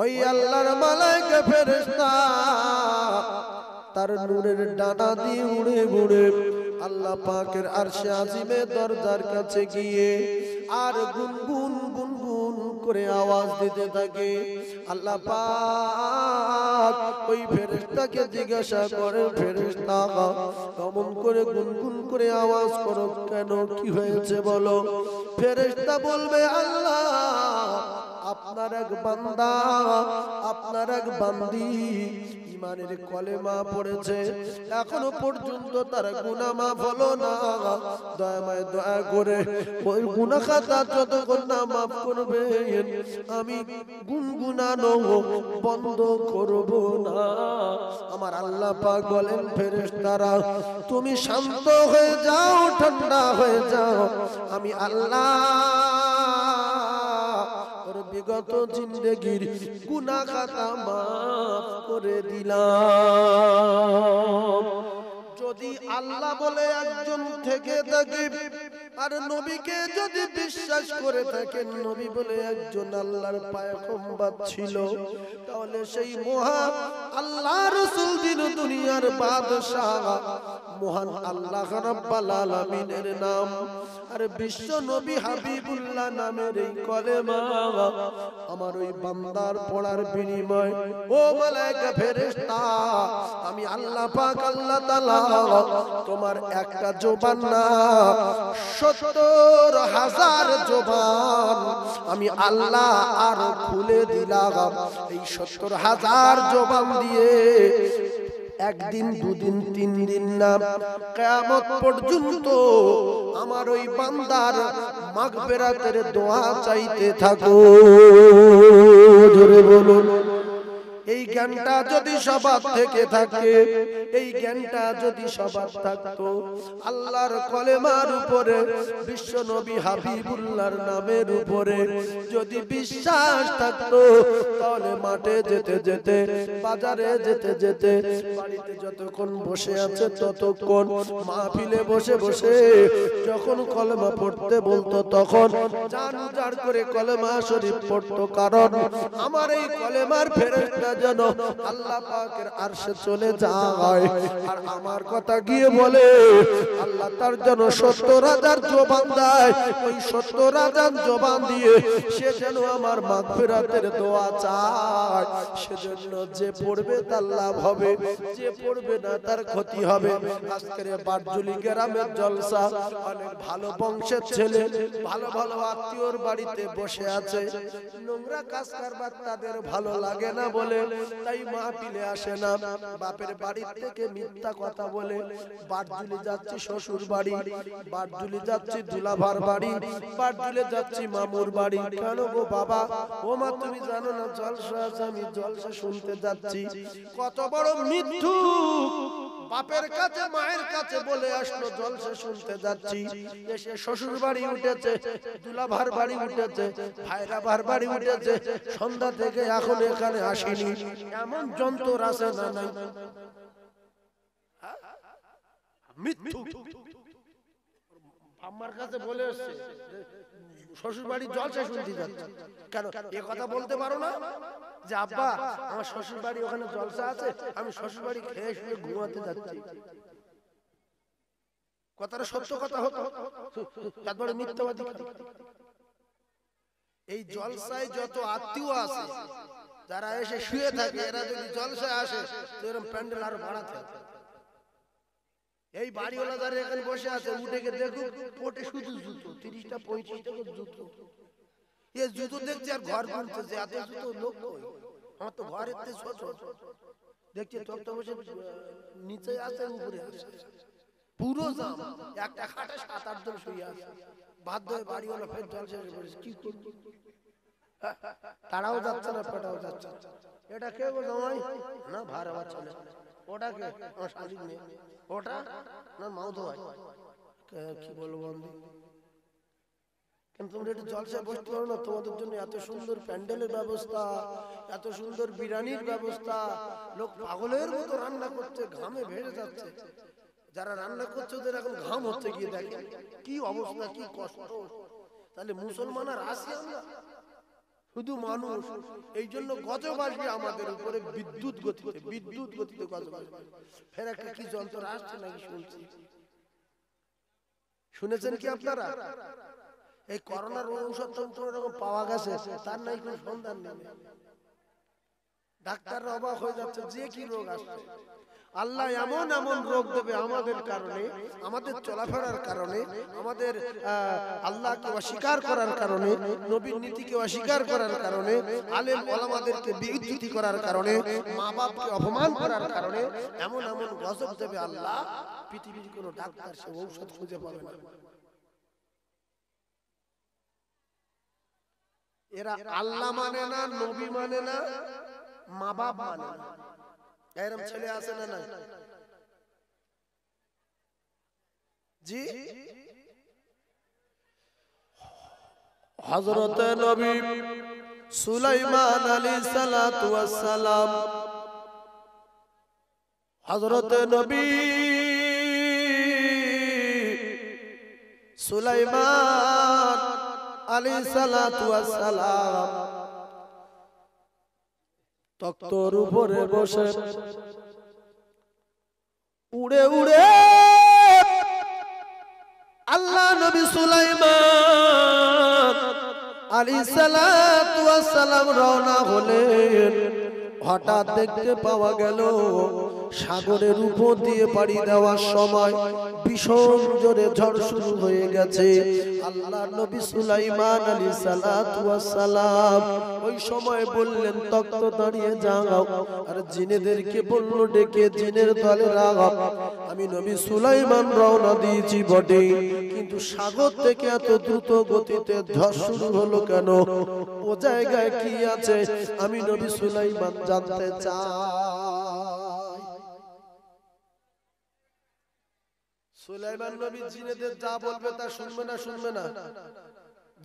ওই আল্লাহর মালাইক ফেরেশতা তার নূরের ডানা দিয়ে উড়ে উড়ে আল্লাহ পাকের আরশে আজিমে দরজার কাছে গিয়ে আর গুনগুন গুনগুন করে আওয়াজ দিতে থাকে আল্লাহ পাক ওই ফেরেশতাকে জিজ্ঞাসা করে ফেরেশতা কেমন করে গুনগুন করে আওয়াজ করো কেন কি হয়েছে বলো ফেরেশতা বলবে আল্লাহ আপনার এক বান্দা আপনার এক বান্দি ইমানের কলেমা পড়েছে এখনো পর্যন্ত তার গুনা মা বলো না দয়াময় দয়া করে ওই গুনা খাতা যতক্ষণ না মাফ করবে আমি গুনগুনানো বন্ধ করব না আমার আল্লাহ পাক বলেন ফেরেশতারা তুমি শান্ত হয়ে যাও ঠান্ডা হয়ে যাও আমি আল্লাহ ওর বিগত জিন্দগির গুনা খাতা মাফ করে দিলাম যদি আল্লাহ বলে একজন থেকে থাকে আর নবীকে যদি বিশ্বাস করে থাকেন নবী বলে একজন আল্লাহর পায়কম্বাদ ছিল তাহলে সেই মহা আল্লাহ রসুল দিল দুনিয়ার বাদশাহ মহান আল্লাহ রাব্বাল নাম আর বিশ্ব নবী হাবিবুল্লাহ নামের এই কলে আমার ওই বান্দার পড়ার বিনিময় ও বলে ফেরেশতা আমি আল্লাহ পাক আল্লাহ তাআলা তোমার একটা জবান না সত্তর হাজার জবান আমি আল্লাহ আর খুলে দিলাম এই সত্তর হাজার জবান দিয়ে একদিন দুদিন তিন দিন না কেমত পর্যন্ত আমার ওই বান্দার মাঘ বেড়াতে দোয়া চাইতে থাকো ধরে বলুন এই জ্ঞানটা যদি সবার থেকে থাকে এই জ্ঞানটা যদি সবার থাকতো আল্লাহর কলেমার উপরে বিশ্ব নবী হাবিবুল্লাহর নামের উপরে যদি বিশ্বাস থাকতো তাহলে মাঠে যেতে যেতে বাজারে যেতে যেতে বাড়িতে যতক্ষণ বসে আছে ততক্ষণ মাহফিলে বসে বসে যখন কলমা পড়তে বলতো তখন জান জার করে কলেমা শরীফ পড়তো কারণ আমার এই কলেমার ফেরত যেন আল্লাহ পাকের আরশে চলে যায় আর আমার কথা গিয়ে বলে আল্লাহ তার যেন সত্য রাজার জবান দেয় ওই সত্য রাজার জবান দিয়ে সে যেন আমার মাগফিরাতের দোয়া চায় সেজন্য যে পড়বে তার লাভ হবে যে পড়বে না তার ক্ষতি হবে আজকের বারজুলি গ্রামের জলসা অনেক ভালো বংশের ছেলে ভালো ভালো আত্মীয়র বাড়িতে বসে আছে নোংরা কাজ কারবার তাদের ভালো লাগে না বলে তাই মাহফিলে আসে না বাপের বাড়ির থেকে মিথ্যা কথা বলে বারজুলি যাচ্ছি শ্বশুর বাড়ি বারজুলি যাচ্ছি দুলাভার বাড়ি বারজুলে যাচ্ছি মামুর বাড়ি কেন গো বাবা ও মা তুমি জানো না জলসা আমি জলসা শুনতে যাচ্ছি কত বড় মৃত্যু বাপের কাছে মায়ের কাছে বলে আসলো জলসে শুনতে যাচ্ছি এসে শ্বশুর বাড়ি উঠেছে দুলাভার বাড়ি উঠেছে ভাইরাভার বাড়ি উঠেছে সন্ধ্যা থেকে এখন এখানে আসেনি এমন যন্ত্র আছে না না হ্যাঁ? মৃত্যু আমার কাছে বলে এসছে শ্বশুর বাড়ি জলসা শুনতে যাচ্ছে কেন এ কথা বলতে পারো না যে আব্বা আমার শ্বশুর বাড়ি ওখানে জলসা আছে আমি শ্বশুর বাড়ি খেয়ে শুয়ে ঘুমাতে যাচ্ছি কথাটা সত্য কথা হতো তারপরে মানে মিথ্যাবাদী এই জলসায় যত আত্মীয় আছে যারা এসে শুয়ে থাকে এরা যদি জলসায় আসে এরকম প্যান্ডেল আরো বাড়াতে এই বাড়িওয়ালা যারা এখানে বসে আছে উঠে দেখুক পটে শুধু জুতো তিরিশটা পঁয়ত্রিশটা জুতো আর ঘর এত লোক আমার তো নিচে আছে আছে একটা শুয়ে আছে বাধ্য জল কি তারাও যাচ্ছে না পেটাও যাচ্ছে এটা কে গো না ভার আবার চলে ওটা কে আমার শাশুড়ি মেয়ে ওটা না মাউদ হয় কি বলবো বন্ধু কিন্তু তোমরা একটু জলসায় বসতে পারো না তোমাদের জন্য এত সুন্দর প্যান্ডেলের ব্যবস্থা এত সুন্দর বিরিয়ানির ব্যবস্থা লোক পাগলের মতো রান্না করছে ঘামে ভেড়ে যাচ্ছে যারা রান্না করছে ওদের এখন ঘাম হচ্ছে গিয়ে দেখে কি অবস্থা কি কষ্ট তাহলে মুসলমান আর আসি আমরা শুধু মানুষ এই জন্য গজব আমাদের উপরে বিদ্যুৎ গতিতে বিদ্যুৎ গতিতে গজবাস ফের একটা কি যন্ত্র আসছে নাকি শুনছি শুনেছেন কি আপনারা এই করোনার ঔষধ যন্ত্র এরকম পাওয়া গেছে তার নাই কোনো সন্ধান নেই ডাক্তাররা অবাক হয়ে যাচ্ছে যে কি রোগ আসছে আল্লাহ এমন এমন রোগ দেবে আমাদের কারণে আমাদের চলাফেরার কারণে আমাদের আল্লাহকে অস্বীকার করার কারণে নবীর নীতিকে অস্বীকার করার কারণে আলেম ওলামাদেরকে বিদ্যুতি করার কারণে মা বাপকে অপমান করার কারণে এমন এমন গজব দেবে আল্লাহ পৃথিবীর কোনো ডাক্তার সে ঔষধ খুঁজে পাবে না এরা আল্লাহ মানে না নবী মানে না মা বাপ মানে না এরম ছেলে আছে না না জি নবী সুলাইমান সালাতু নবী সুলাইমান আলী সালাম তক্তর উপরে বসে উড়ে উড়ে আল্লাহ নবী সুলাইমান আলী সালাম রওনা হলেন হঠাৎ দেখতে পাওয়া গেল সাগরের উপর দিয়ে পাড়ি দেওয়ার সময় ভীষণ জোরে ঝড় শুরু হয়ে গেছে আল্লাহ নবী সুলাইমান আলী সালাম ওই সময় বললেন তক্ত দাঁড়িয়ে যাও আর জিনেদেরকে বললো ডেকে জিনের দলে রাগাও আমি নবী সুলাইমান রওনা দিয়েছি বটে কিন্তু সাগর থেকে এত দ্রুত গতিতে ঝড় শুরু হলো কেন ও জায়গায় কি আছে আমি নবী সুলাইমান জানতে চাই সুলাইমান নবী জিনেদের যা বলবে তা শুনবে না শুনবে না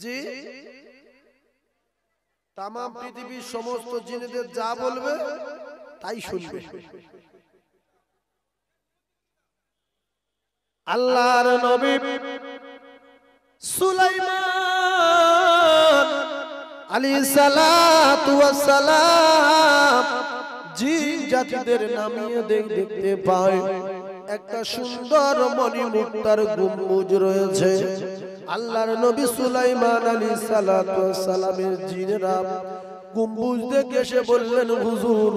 জি তাম পৃথিবীর সমস্ত জিনেদের যা বলবে তাই শুনবে আল্লাহর নবী সুলাইমান আলী সালাম জাতিদের নামিয়ে দেখতে পায় একটা সুন্দর মণিমুক্তার গম্বুজ রয়েছে আল্লাহর নবী সুলাইমান আলী সালামের জিনেরা গুম্বুজ দেখে এসে বললেন হুজুর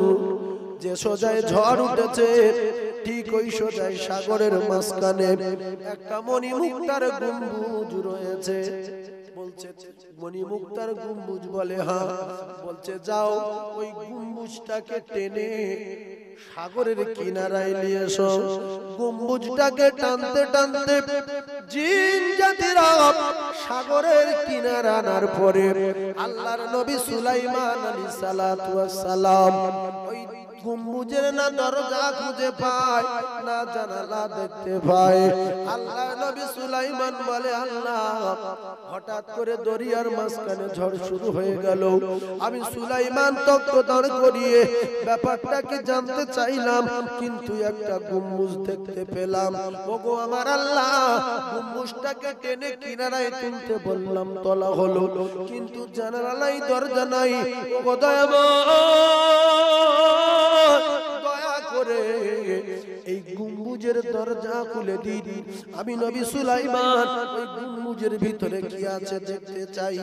যে সোজায় ঝড় উঠেছে ঠিক ওই সোজায় সাগরের মাঝখানে একটা মণিমুক্তার গুম্বুজ রয়েছে বলছে মণিমুক্তার গম্বুজ বলে হ্যাঁ বলছে যাও ওই গম্বুজটাকে টেনে সাগরের কিনারায় নিয়ে এসো গম্বুজটাকে টানতে টানতে জিন সাগরের কিনারা আনার পরে আল্লাহর নবী সুলাইমান আলী সালাম ওই গুম্বুজের না দরজা খুঁজে পায় না জানালা দেখতে পায় আল্লাহ নবী সুলাইমান বলে আল্লাহ হঠাৎ করে দরিয়ার মাঝখানে ঝড় শুরু হয়ে গেল আমি সুলাইমান তত্ত্বদার করিয়ে ব্যাপারটাকে জানতে চাইলাম কিন্তু একটা গুম্বুজ দেখতে পেলাম ওগো আমার আল্লাহ গুম্বুজটাকে টেনে কিনারায় তুলতে বললাম তলা হলো কিন্তু জানালা নাই দরজা নাই ওগো oh. দয়া করে এই গম্বুজের দরজা খুলে দিন আমি নবী সুলাইমান ওই গম্বুজের ভিতরে কি আছে দেখতে চাই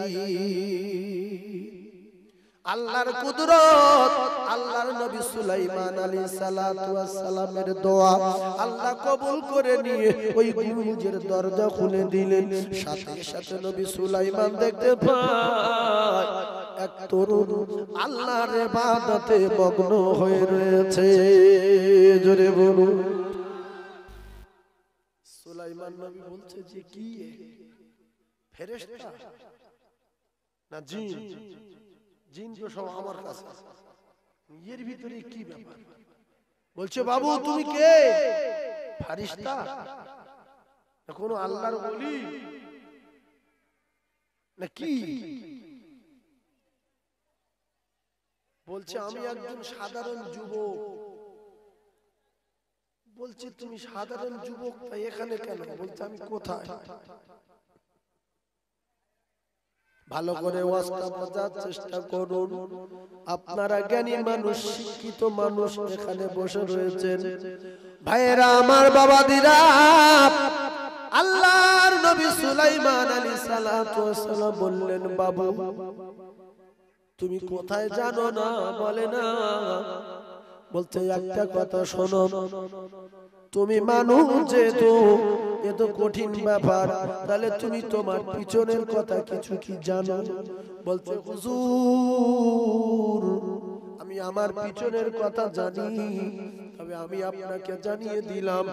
আল্লাহর কুদরত আল্লাহর নবী সুলাইমান আলী সালামের দোয়া আল্লাহ কবুল করে নিয়ে ওই গুরুজের দরজা খুলে দিলেন সাথে সাথে নবী সুলাইমান দেখতে পায় এক তরুণ আল্লাহর ইবাদতে মগ্ন হয়ে রয়েছে জোরে বলুন সুলাইমান নবী বলছে যে কি ফেরেশতা না জিন জিন তো সব আমার কাছে এর ভিতরে কি ব্যাপার বলছে বাবু তুমি কে ফারিস্তা কোনো আল্লাহর বলি না কি বলছে আমি একজন সাধারণ যুবক বলছে তুমি সাধারণ যুবক তাই এখানে কেন বলছে আমি কোথায় ভালো করে ওয়াস্তা চেষ্টা করুন আপনারা জ্ঞানী মানুষ শিক্ষিত মানুষ এখানে বসে রয়েছেন ভাইয়েরা আমার বাবা দিরা আল্লাহর নবী সুলাইমান আলী সালাম বললেন বাবু তুমি কোথায় জানো না বলে না বলতে একটা কথা শোনো তুমি মানুষ যেহেতু এ তো কঠিন ব্যাপার তাহলে তুমি তোমার পিছনের কথা কিছু কি জানো বলতে হুজুর আমি আমার পিছনের কথা জানি তবে আমি আপনাকে জানিয়ে দিলাম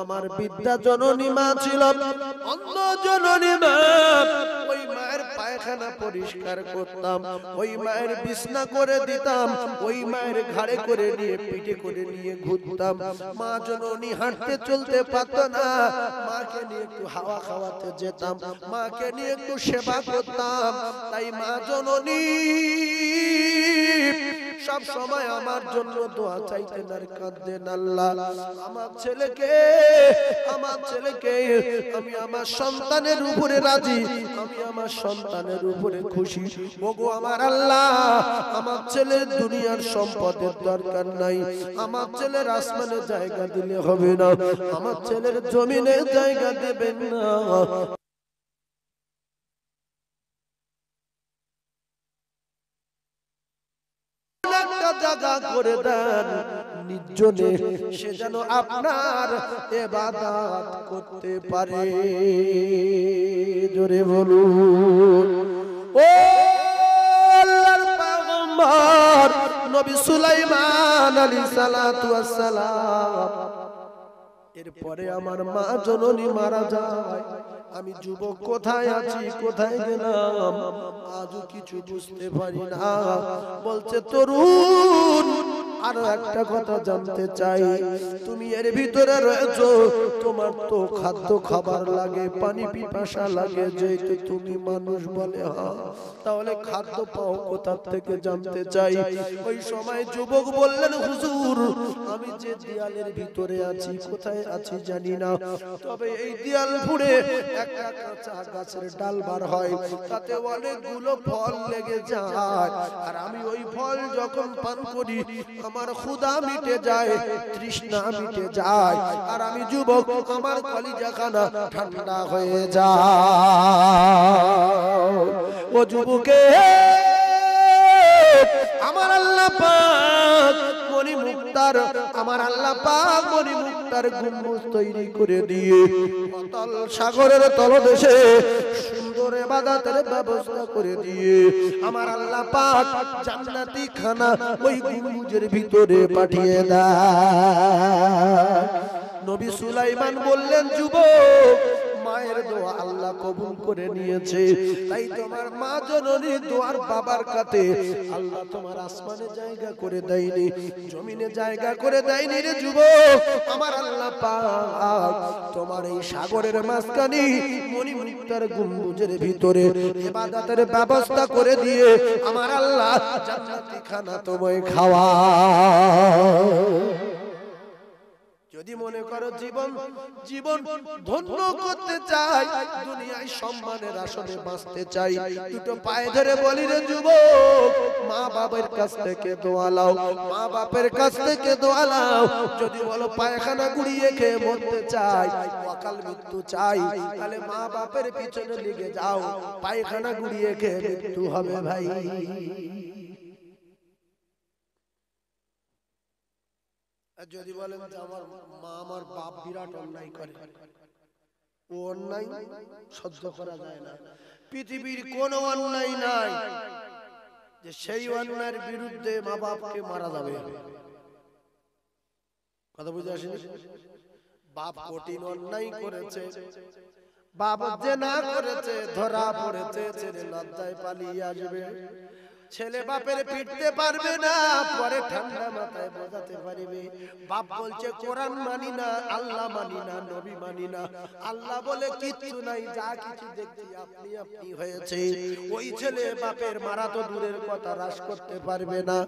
আমার বিদ্যা জননী মা ছিল অন্ধ জননী মা ওই মায়ের পায়খানা পরিষ্কার করতাম ওই মায়ের বিছনা করে দিতাম ওই মায়ের ঘাড়ে করে নিয়ে পিঠে করে নিয়ে ঘুরতাম মা জননী হাঁটতে চলতে পারত না মাকে নিয়ে একটু হাওয়া খাওয়াতে যেতাম মাকে নিয়ে একটু সেবা করতাম তাই মা জননী সব সময় আমার জন্য দোয়া চাইতেন আর কাঁদতেন আল্লাহ আমার ছেলেকে আমার ছেলেকে আমি আমার সন্তানের উপরে রাজি আমি আমার সন্তানের উপরে খুশি ওগো আমার আল্লাহ আমার ছেলে দুনিয়ার সম্পদের দরকার নাই আমার ছেলে আসমানে জায়গা দিলে হবে না আমার ছেলের জমিনে জায়গা দেবেন না আলাদা করে দেন নির্জনে সে যেন আপনার এবাদাত করতে পারে জোরে বলুন ও এরপরে আমার মা জননী মারা যায় আমি যুবক কোথায় আছি কোথায় গেলাম আজও কিছু বুঝতে পারি না বলছে তরুণ আরো একটা কথা জানতে চাই তুমি এর ভিতরে রয়েছো তোমার তো খাদ্য খাবার লাগে পানি পিপাসা লাগে যেহেতু তুমি মানুষ বলে হ্যাঁ তাহলে খাদ্য পাও কোথার থেকে জানতে চাই ওই সময় যুবক বললেন হুজুর আমি যে দেয়ালের ভিতরে আছি কোথায় আছি জানি না তবে এই দেয়াল ফুড়ে একটা কাঁচা গাছের ডাল বার হয় তাতে অনেকগুলো ফল লেগে যায় আর আমি ওই ফল যখন পান করি আমার আমার খুদা মিটে যায় তৃষ্ণা মিটে যায় আর আমি যুবক আমার কলিজাখানা ঠান্ডা হয়ে যা ও যুবকে আমার আল্লাহ পাক মনি মুক্তার আমার আল্লাহ পাক মনি মুক্তার গুম্বুজ তৈরি করে দিয়ে সাগরের তলদেশে ইবাদতের ব্যবস্থা করে দিয়ে আমার আল্লাহ পাক জান্নাতি খানা ওই গুঞ্জের ভিতরে পাঠিয়ে দেয় নবী সুলাইমান বললেন যুবক মায়ের দোয়া আল্লাহ কবুল করে নিয়েছে তাই তোমার মা জননী দোয়ার বাবার কাছে আল্লাহ তোমার আসমানে জায়গা করে দেয়নি জমিনে জায়গা করে দেয়নি রে যুবক আমার আল্লাহ পাক তোমার এই সাগরের মাঝখানে মণিমুক্তার গুম্বুজের ভিতরে ইবাদতের ব্যবস্থা করে দিয়ে আমার আল্লাহ জান্নাতি খানা তোমায় খাওয়া যদি মনে করো জীবন জীবন ধন্য করতে চাই দুনিয়ায় সম্মানের আসনে বাঁচতে চাই দুটো পায়ে ধরে বলি রে যুব মা বাবার কাছ থেকে দোয়ালাও মা বাপের কাছ থেকে দোয়ালাও যদি বলো পায়খানা গুড়িয়ে খেয়ে মরতে চাই অকাল মৃত্যু চাই তাহলে মা বাপের পিছনে লেগে যাও পায়খানা গুড়িয়ে খেয়ে মৃত্যু হবে ভাই যদি বলেন যে আমার মা আমার বাপ বিরাট অন্যায় করে ও অন্যায় সহ্য করা যায় না পৃথিবীর কোন অন্যায় নাই যে সেই অন্যায়ের বিরুদ্ধে মা বাপকে মারা যাবে কথা বুঝে আসেন বাপ কঠিন অন্যায় করেছে বাবা যে না করেছে ধরা পড়েছে ছেলে লজ্জায় পালিয়ে আসবে ছেলে বাপের পিটতে পারবে না পরে ঠান্ডা মাথায় বোঝাতে পারবে বাপ বলছে কোরআন মানি না আল্লাহ মানি না নবী মানি না আল্লাহ বলে কিছু নাই যা কিছু দেখছি আপনি আপনি হয়েছে ওই ছেলে বাপের মারা তো দূরের কথা হ্রাস করতে পারবে না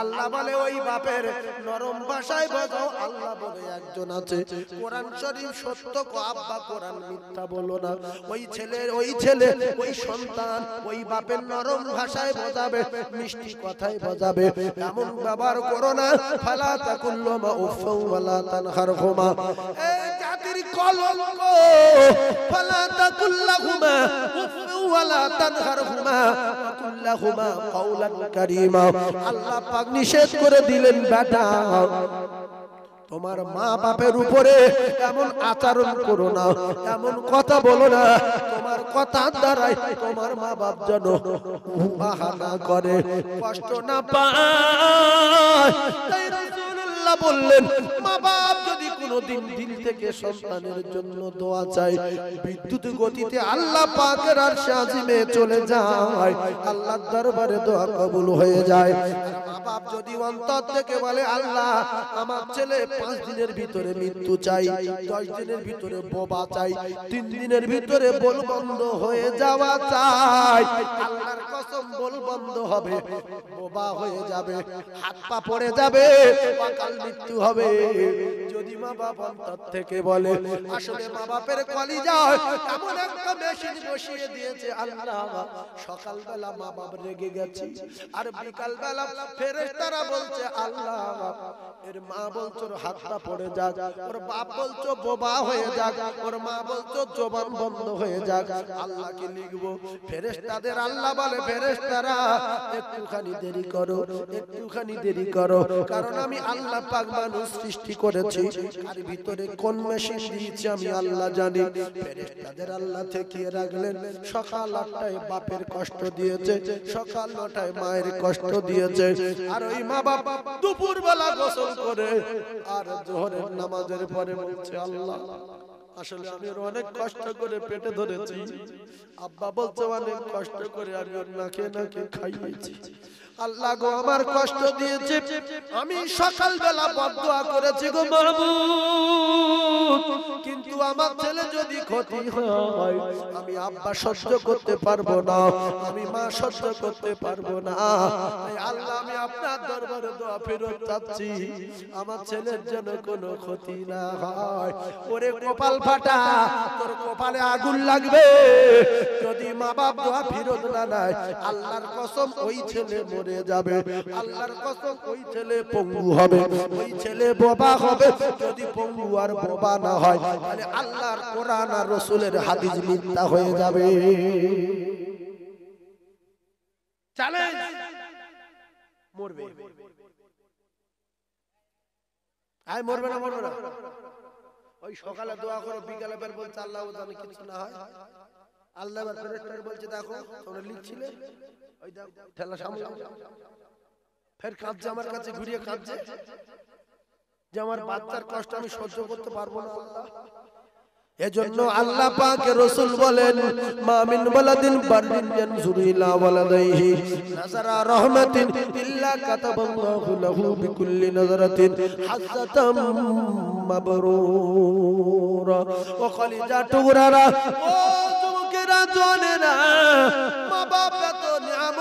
আল্লাহ বলে ওই বাপের নরম ভাষায় বোঝাও আল্লাহ বলে একজন আছে কোরআন শরীফ সত্য কো আব্বা কোরআন মিথ্যা বলো না ওই ছেলে ওই ছেলে ওই সন্তান ওই বাপের নরম ভাষায় বোঝাবে মিষ্টি কথাই বাজাবে এমন ব্যবহার করো না ফালা তাকুল্লমা উফাও ওয়ালা এই জাতির কলঙ্ক ফালা তাকুল্লাহুমা উফাও ওয়ালা তাকুল্লাহুমা কাওলান কারীমা আল্লাহ পাক নিষেধ করে দিলেন বেটা তোমার মা বাপের উপরে এমন আচরণ করো না এমন কথা বলো না কথার দ্বারাই তোমার মা বাপ যেন বাহানা করে কষ্ট না পায় তাই বললেন মা কোনোদিন দিল থেকে সন্তানের জন্য দোয়া চাই বিদ্যুৎ গতিতে আল্লাহ পাকের আর সাজিমে চলে যায় আল্লাহর দরবারে দোয়া কবুল হয়ে যায় বাপ যদি অন্তর থেকে বলে আল্লাহ আমার ছেলে পাঁচ দিনের ভিতরে মৃত্যু চাই দশ দিনের ভিতরে বোবা চাই তিন দিনের ভিতরে বল বন্ধ হয়ে যাওয়া চাই আল্লাহর কসম বল বন্ধ হবে বোবা হয়ে যাবে হাত পা পড়ে যাবে অকাল মৃত্যু হবে যদি মা বাবা অন্তর থেকে বলে আসলে মা বাপের কলিজায় এমন একটা মেশিন বসিয়ে দিয়েছে আল্লাহ সকালবেলা মা বাপ রেগে গেছে আর বিকালবেলা ফেরেশতারা বলছে আল্লাহ এর মা বলছো হাতটা পড়ে যাক ওর বাপ বলছো বোবা হয়ে যাক ওর মা বলছো জবান বন্ধ হয়ে যাক আল্লাহ কি লিখবো ফেরেশতাদের আল্লাহ বলে ফেরেশতারা একটুখানি দেরি করো একটুখানি দেরি করো কারণ আমি আল্লাহ পাক মানুষ সৃষ্টি করেছি আর ভিতরে কোন মেশিন দিয়েছি আমি আল্লাহ জানি ফেরেশতাদের আল্লাহ থেকে রাখলেন সকাল আটটায় বাপের কষ্ট দিয়েছে সকাল নটায় মায়ের কষ্ট দিয়েছে আর ওই মা বাপ দুপুর বেলা গোসল করে আর জোহরের নামাজের পরে বলছে আল্লাহ আসলে আমি অনেক কষ্ট করে পেটে ধরেছি আব্বা বলছে অনেক কষ্ট করে আমি ওর নাকে নাকে খাইয়েছি আল্লাহ গো আমার কষ্ট দিয়েছে আমি সকালবেলা বদয়া করেছি গো মাহবুব কিন্তু আমার ছেলে যদি ক্ষতি হয় আমি আব্বা সহ্য করতে পারবো না আমি মা সহ্য করতে পারবো না আল্লাহ আমি আপনার দরবারে দোয়া ফেরত চাচ্ছি আমার ছেলের জন্য কোনো ক্ষতি না হয় ওরে কপাল ফাটা তোর কপালে আগুন লাগবে যদি মা বাপ দোয়া ফেরত না নাই আল্লাহর কসম ওই ছেলে মরে মরে যাবে আল্লাহর কসম ওই ছেলে পঙ্গু হবে ওই ছেলে বোবা হবে যদি পঙ্গু আর বোবা না হয় তাহলে আল্লাহর কোরআন আর রাসূলের হাদিস মিথ্যা হয়ে যাবে চ্যালেঞ্জ মরবে আয় মরবে না মরবে না ওই সকালে দোয়া করো বিকালে বের বলছে আল্লাহ জানে কিছু না হয় আল্লাহ বলছে দেখো তোমরা লিখছিলে ফের কাঁদছে আমার কাছে ঘুরিয়ে কাঁদছে যে আমার বাচ্চার কষ্ট আমি সহ্য করতে পারবো না এজন্য আল্লাহ পাকে রসুল বলেন মামিন বলাদিন বারদিন ইয়ানজুরু ইলা ওয়ালাদাইহি নাজারা রাহমাতিন ইল্লা কাতাবাল্লাহু লাহু বিকুল্লি নাজারাতিন হাসাতাম মাবরুরা ও খালিজা টুকরারা ও জনে না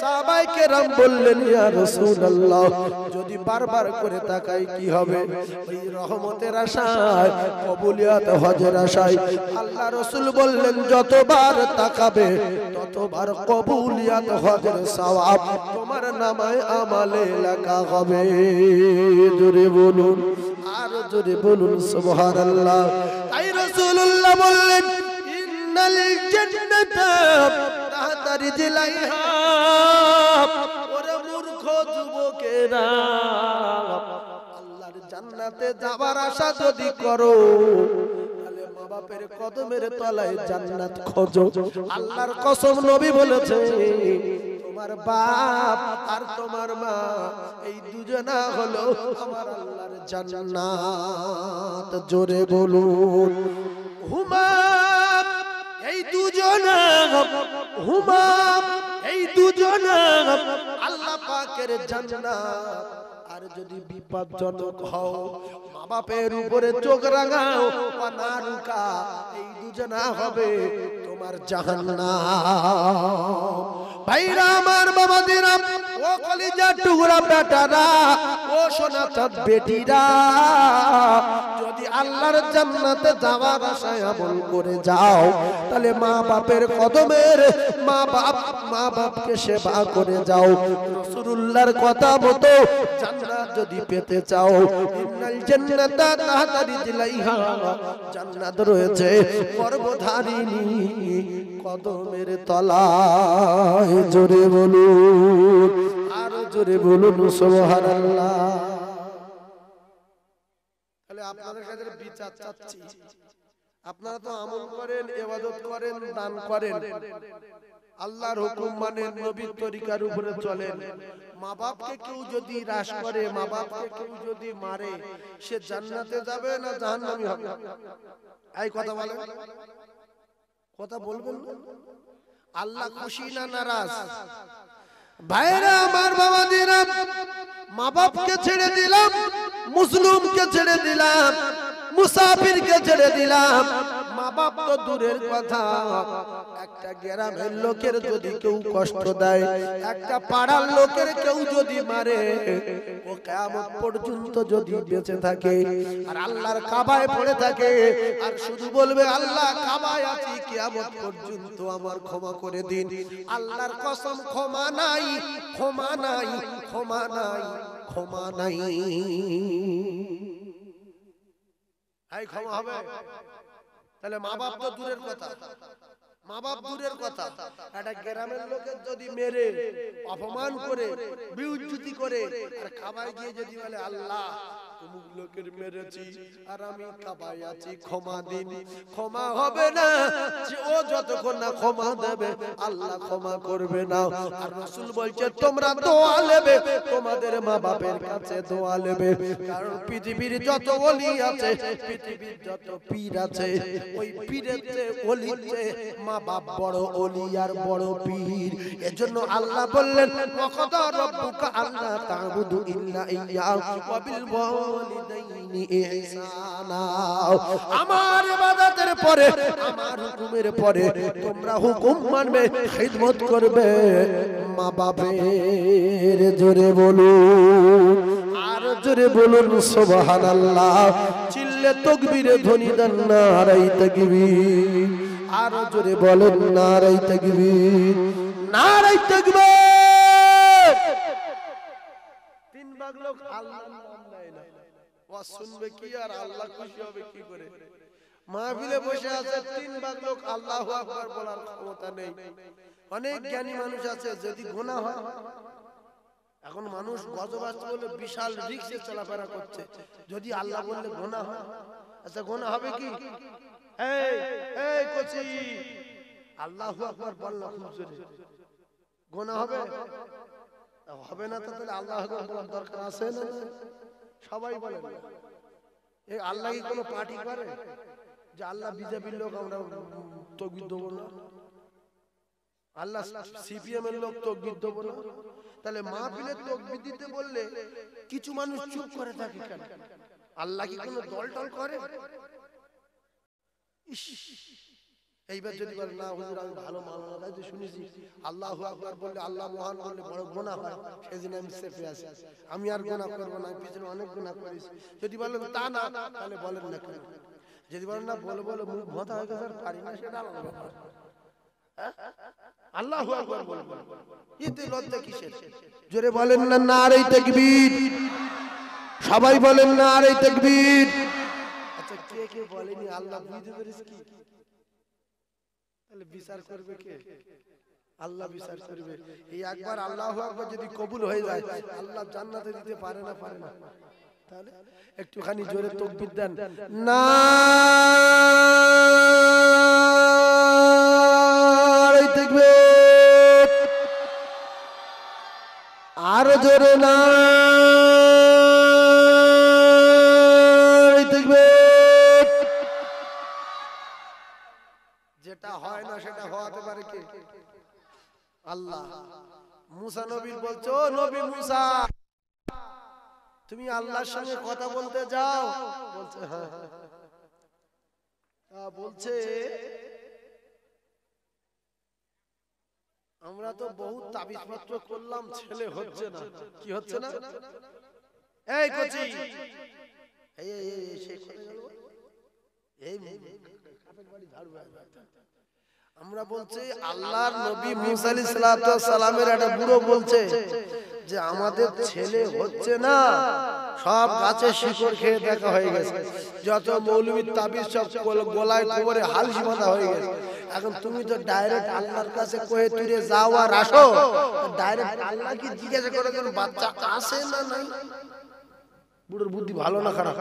সাহাবাই কেরাম বললেন যদি বারবার করে তাকাই কি হবে ওই রহমতের আশায় কবুলিয়াত হজের আশায় আল্লাহ রাসূল বললেন যতবার তাকাবে ততবার কবুলিয়াত হজের সওয়াব তোমার নামায় আমালে লেখা হবে জোরে বলুন আর জোরে বলুন সুবহানাল্লাহ তাই রসুল্লাহ বললেন তাড়াতাড়ি জেলাই ওরে মূর্খ যুবকেরা আল্লাহর জান্নাতে যাবার আশা যদি করো কদমের তলায় জান্নাত খোঁজো আল্লাহর কসম নবী বলেছে তোমার বাপ আর তোমার মা এই দুজনা হলো আমার আল্লাহর জান্নাত জোরে বলুন হুমা দুজন এই দুজন আল্লাহ পাকের জান্নাত আর যদি বিপদজনক হও মা বাপের উপরে চোখ রাঙাও পানারুকা এই দুজনা হবে তোমার জাহান্না ও কলিজার বেটারা ও বেটিরা যদি আল্লাহর জান্নাতে যাওয়ার আশায় আমল করে যাও তাহলে মা বাপের কদমের মা বাপ মা বাপকে সেবা করে যাও রসুল্লাহর কথা মতো জান্নাত যদি পেতে চাও জান্নাত রয়েছে পর্বধারিণী কদমের তলায় জোরে বলুন আর জোরে বলুন সুবহানাল্লাহ আপনাদের কাছে বিচার চাচ্ছি আপনারা তো আমল করেন এবাদত করেন দান করেন আল্লাহর হুকুম মানে নবীর তরিকার উপরে চলেন মা বাপকে কেউ যদি হ্রাস করে মা বাপকে কেউ যদি মারে সে জান্নাতে যাবে না জাহান্নামী হবে এই কথা বলেন কথা বলবেন আল্লাহ খুশি না নারাজ ভাইরা আমার বাবা দিলাম মা বাপকে ছেড়ে দিলাম মুসলুমকে ছেড়ে দিলাম মুসাফিরকে ছেড়ে দিলাম মা বাপ তো দূরের কথা একটা গ্রামের লোকের যদি কেউ কষ্ট দেয় একটা পাড়ার লোকের কেউ যদি মারে ও কেমন পর্যন্ত যদি বেঁচে থাকে আর আল্লাহর কাবায় পড়ে থাকে আর শুধু বলবে আল্লাহ কাবায় আছি কেমন পর্যন্ত আমার ক্ষমা করে দিন আল্লাহর কসম ক্ষমা নাই ক্ষমা নাই ক্ষমা নাই ক্ষমা নাই এই ক্ষমা হবে তাহলে মা বাপ তো দূরের কথা মা বাপ দূরের কথা একটা গ্রামের লোকের যদি মেরে অপমান করে বিউচ্যুতি করে আর খাবার গিয়ে যদি বলে আল্লাহ অমুক লোকের মেরেছি আর আমি কাবাই আছি ক্ষমা দিন ক্ষমা হবে না ও যতক্ষণ না ক্ষমা দেবে আল্লাহ ক্ষমা করবে না আর রাসূল বলছে তোমরা দোয়া নেবে তোমাদের মা বাপের কাছে দোয়া নেবে কারণ পৃথিবীর যত ওলি আছে পৃথিবীর যত পীর আছে ওই পীরের যে ওলি যে মা বাপ বড় ওলি আর বড় পীর এজন্য আল্লাহ বললেন ওয়াকাদা রাব্বুকা আল্লাহ তা'বুদু ইল্লা ইয়াহু ওয়া বিল আমার ইবাদতের পরে আমার হুকুমের পরে তোমরা হুকুম মানবে খিদমত করবে মা জোরে বলুন আর জোরে বলুন সুবহানাল্লাহ চিল্লে তকবীরে ধ্বনি দেন নারাই তাকবীর আর জোরে বলেন নারাই তাকবীর নারাই তিন ভাগ লোক আল্লাহ ওয়াজ শুনবে কি আর আল্লাহ খুশি হবে কি করে মাহফিলে বসে আছে তিন ভাগ লোক আল্লাহ আকবার বলার ক্ষমতা নেই অনেক জ্ঞানী মানুষ আছে যদি গোনা হয় এখন মানুষ বসবাস বলে বিশাল রিক্সে চলাফেরা করছে যদি আল্লাহ বললে গোনা হয় আচ্ছা গোনা হবে কি এই এই কোচি আল্লাহ আকবার বলল খুব জোরে গোনা হবে হবে না তাহলে আল্লাহ আকবার দরকার আছে না সবাই বলে এ আল্লাহ কি কোনো পার্টি করে যে আল্লাহ বিজেপির লোক আমরা তকবির দেবো না আল্লাহ সিপিএম এর লোক তকবির দেবো না তাহলে মা পিলে তকবির দিতে বললে কিছু মানুষ চুপ করে থাকে কেন আল্লাহ কি কোনো দল টল করে ইস এইবার যদি বলে না হুজুর আমি ভালো মালানা শুনেছি আল্লাহ আকবার বললে আল্লাহ মহান বললে বড় গোনা হয় সেদিন আমি সেফে আছি আমি আর গোনা করবো না পিছনে অনেক গোনা করেছি যদি বলেন তা না তাহলে বলেন না কেন যদি বলেন না বলে বলে মুখ ভতা হয়ে গেছে পারি না সেটা আলাদা হ্যাঁ? আল্লাহ আকবার লজ্জা কিসের জোরে বলেন না না আর এই তাকবীর সবাই বলেন না আর এই তাকবীর আচ্ছা কে কে বলেনি আল্লাহ বুঝতে কি তাহলে বিচার করবে কে আল্লাহ বিচার করবে এই একবার আল্লাহ একবার যদি কবুল হয়ে যায় আল্লাহ জান্নাতে দিতে পারে না পারে না তাহলে একটুখানি জোরে তকবির দেন না দেখবে আরো জোরে না আল্লাহ মুসা নবীর বলছো নবী মুসা তুমি আল্লাহর সঙ্গে কথা বলতে যাও বলছে হ্যাঁ, হ্যাঁ, হ্যাঁ, হ্যাঁ। বলছে আমরা তো বহু তাবিজপত্র করলাম ছেলে হচ্ছে না কি হচ্ছে না এই কোচি এই এই এই সেই এই বাড়ি ঝাড়ু আমরা বলছি আল্লাহর নবী মুসা সালামের একটা বুড়ো বলছে যে আমাদের ছেলে হচ্ছে না সব গাছে শিকড় খেয়ে দেখা হয়ে গেছে যত মৌলবীর তাবিজ সব গলায় কোমরে হালসি বাঁধা হয়ে গেছে এখন তুমি তো ডাইরেক্ট আল্লাহর কাছে কয়ে তুলে যাও আর আসো ডাইরেক্ট আল্লাহ কি জিজ্ঞাসা করে বাচ্চা আসে না নাই বুড়োর বুদ্ধি ভালো না খারাপ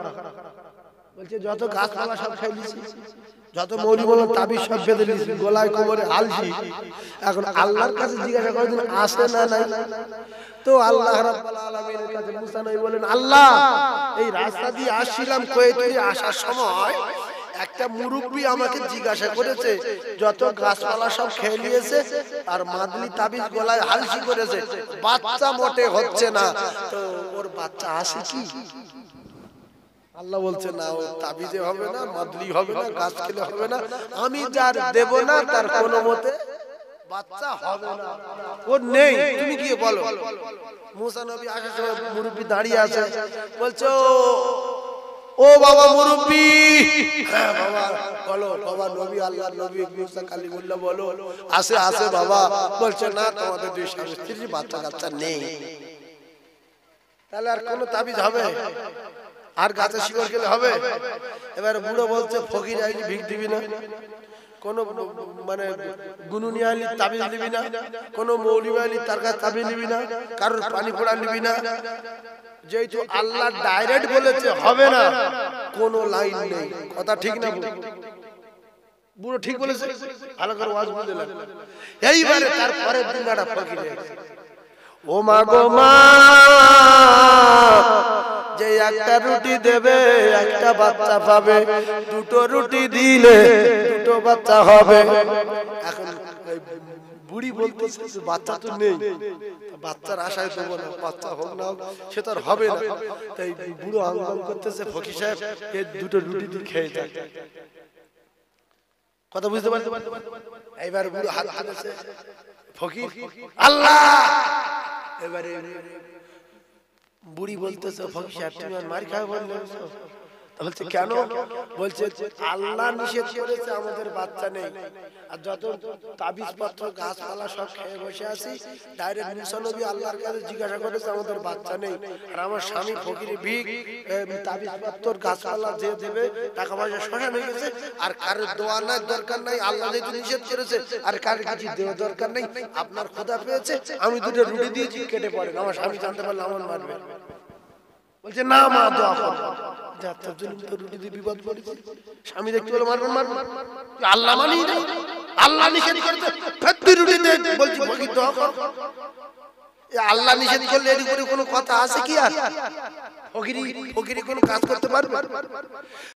আল্লাহ এই রাস্তা দিয়ে আসছিলাম আসার সময় একটা মুরুব্বী আমাকে জিজ্ঞাসা করেছে যত গাছপালা সব খেয়ে নিয়েছে আর মাদলি তাবিজ গলায় হালসি করেছে বাচ্চা মোটে হচ্ছে না তো ওর বাচ্চা আসে কি আল্লাহ বলছে না ও তাবিজে হবে না মাদলি হবে না গাছ খেলে হবে না আমি যার দেব না তার কোনো মতে বাচ্চা হবে না ও নেই তুমি গিয়ে বলো মুসা নবী মুরব্বী দাঁড়িয়ে আছে বলছো ও বাবা মুরব্বি হ্যাঁ, বাবা বলো বাবা নবী নবী বলো বাবা বলছে না তোমাদের বাচ্চা কাচ্চা নেই তাহলে আর কোনো তাবিজ হবে আর গাছের শিকড় খেলে হবে এবার বুড়ো বলছে ফকির আইলি ভিক দিবি না কোন মানে গুনুনি আলি তাবিজ নিবি না কোন মৌলিব আলি তার কাছে তাবিল নিবি না কারোর পানি পোড়া নিবি না যেহেতু আল্লাহ ডাইরেক্ট বলেছে হবে না কোন লাইন নেই কথা ঠিক না বুড়ো ঠিক বলেছে ভালো করে ওয়াজ বুঝে লাগলো এইবারে তারপরের দিন ফকির ও মা গো মা যে একটা রুটি দেবে একটা বাচ্চা পাবে দুটো রুটি দিলে দুটো বাচ্চা হবে বুড়ি বলতেছে বাচ্চা তো নেই বাচ্চার আশায় না বাচ্চা হোক না সে তো হবে না তাই বুড়ো আন্দোলন করতেছে সাহেব এর দুটো রুটি দিয়ে খেয়ে যায় কথা বুঝতে পারতে এবার বুড়ো হাত হাত ফকির আল্লাহ এবারে बुडी बोलतोस फक्त मारखा বলছে কেন বলছে আল্লাহ নিষেধ করেছে আমাদের বাচ্চা নেই আর যত তাবিজ পত্র গাছপালা সব খেয়ে বসে আছি ডাইরেক্ট আল্লাহর কাছে জিজ্ঞাসা করেছে আমাদের বাচ্চা নেই আর আমার স্বামী ফকির ভিক তাবিজ পত্র গাছপালা যে দেবে টাকা পয়সা শোষণ হয়ে গেছে আর কারো দোয়া নাই দরকার নাই আল্লাহ যেহেতু নিষেধ করেছে আর কারো কাছে দেওয়া দরকার নেই আপনার খোদা পেয়েছে আমি দুটো রুটি দিয়েছি কেটে পড়েন আমার স্বামী জানতে পারলে আমার মারবে বলছে না মা দোয়া যে আত্মার জন্য রুটি আল্লাহ মানি আল্লাহ আল্লাহ নিষেধ করলে এর উপরে কোনো কথা আছে কি আর ফকিরি ফকিরি কোনো কাজ করতে পারবে